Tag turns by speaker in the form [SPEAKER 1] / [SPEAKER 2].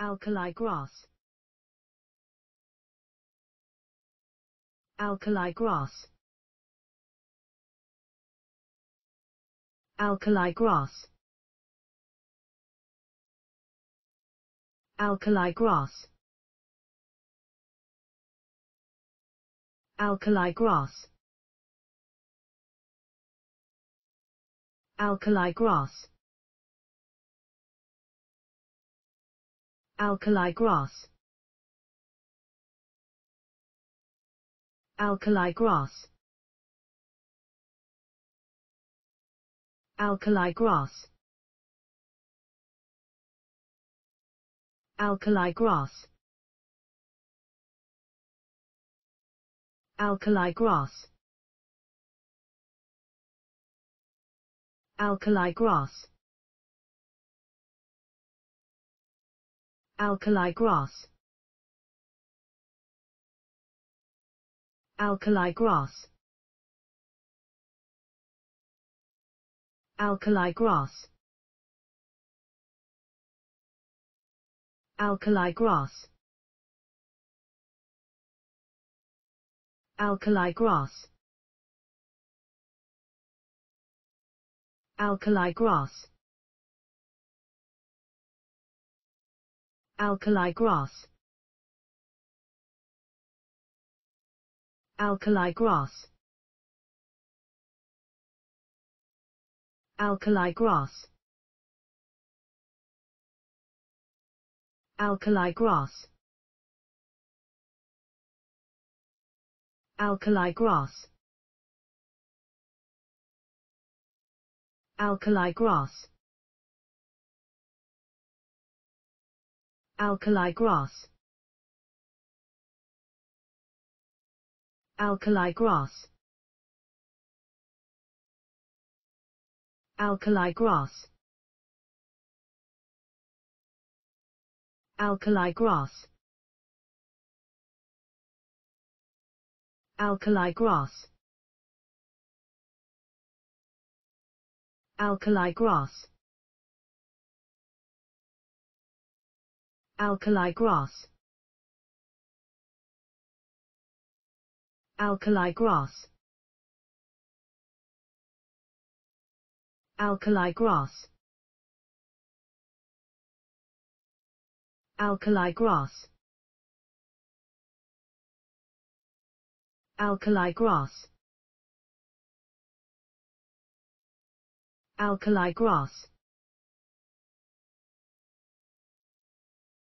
[SPEAKER 1] Alkali grass. Alkali grass. Alkali grass. Alkali grass. Alkali grass. Alkali grass. Alkali grass. Alkali grass. Alkali grass. Alkali grass. Alkali grass. Alkali grass. Alkali grass. Alkali grass. Alkali grass. Alkali grass. Alkali grass. Alkali grass. Alkali grass. Alkali grass. Alkali grass. Alkali grass. Alkali grass. Alkali grass. Alkali grass. Alkali grass. Alkali grass. Alkali grass. Alkali grass. Alkali grass. Alkali grass. Alkali grass. Alkali grass. Alkali grass. Alkali grass. Alkali grass.